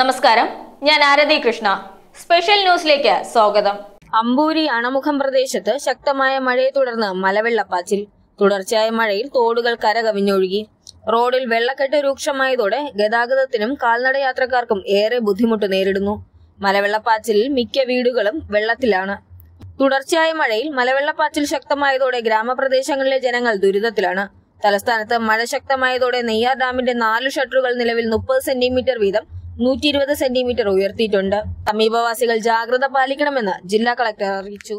നമസ്കാരം ഞാൻ ആരതി കൃഷ്ണ സ്പെഷ്യൽ ന്യൂസിലേക്ക് സ്വാഗതം അമ്പൂരി അണമുഖം പ്രദേശത്ത് ശക്തമായ മഴയെ തുടർന്ന് മലവെള്ളപ്പാച്ചിൽ തുടർച്ചയായ മഴയിൽ തോടുകൾ കരകവിഞ്ഞൊഴുകി റോഡിൽ വെള്ളക്കെട്ട് രൂക്ഷമായതോടെ ഗതാഗതത്തിനും കാൽനടയാത്രക്കാർക്കും ഏറെ ബുദ്ധിമുട്ട് നേരിടുന്നു മലവെള്ളപ്പാച്ചിലിൽ മിക്ക വീടുകളും വെള്ളത്തിലാണ് തുടർച്ചയായ മഴയിൽ മലവെള്ളപ്പാച്ചിൽ ശക്തമായതോടെ ഗ്രാമപ്രദേശങ്ങളിലെ ജനങ്ങൾ ദുരിതത്തിലാണ് തലസ്ഥാനത്ത് മഴ ശക്തമായതോടെ നെയ്യാർ ഡാമിന്റെ നാല് ഷട്ടറുകൾ നിലവിൽ മുപ്പത് സെന്റിമീറ്റർ വീതം നൂറ്റി ഇരുപത് സെന്റിമീറ്റർ ഉയർത്തിയിട്ടുണ്ട് സമീപവാസികൾ ജാഗ്രത പാലിക്കണമെന്ന് ജില്ലാ കളക്ടർ അറിയിച്ചു